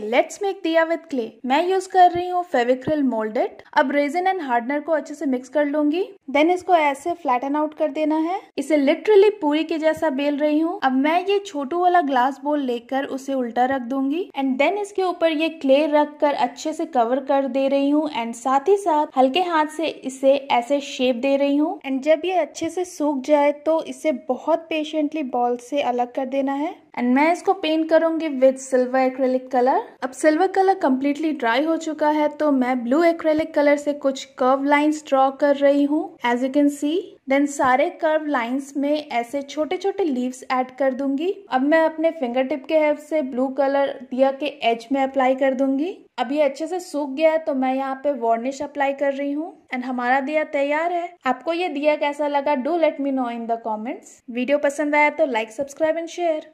let's make diya with clay मैं use कर रही हूँ फेविक्रिल मोल्डेड अब रेजिन एंड हार्डनर को अच्छे से मिक्स कर लूंगी देन इसको ऐसे फ्लैटन आउट कर देना है इसे लिटरली पूरी के जैसा बेल रही हूँ अब मैं ये छोटू वाला ग्लास बोल लेकर उसे उल्टा रख दूंगी एंड देन इसके ऊपर ये क्ले रख कर अच्छे से कवर कर दे रही हूँ एंड साथ ही साथ हल्के हाथ से इसे ऐसे शेप दे रही हूँ एंड जब ये अच्छे से सूख जाए तो इसे बहुत पेशेंटली बॉल से अलग कर देना है एंड मैं इसको पेंट करूंगी विद सिल्वर एक्रेलिक कलर अब सिल्वर कलर कम्प्लीटली ड्राई हो चुका है तो मैं ब्लू एक्रेलिक कलर से कुछ कर्व लाइन्स ड्रॉ कर रही हूँ as you can see then सारे कर्व लाइंस में ऐसे छोटे छोटे लीव्स ऐड कर दूंगी अब मैं अपने फिंगर टिप के हेल्प से ब्लू कलर दिया के एज में अप्लाई कर दूंगी अब ये अच्छे से सूख गया है तो मैं यहाँ पे वार्निश अप्लाई कर रही हूँ एंड हमारा दिया तैयार है आपको ये दिया कैसा लगा do let me know in the comments video पसंद आया तो लाइक सब्सक्राइब एंड शेयर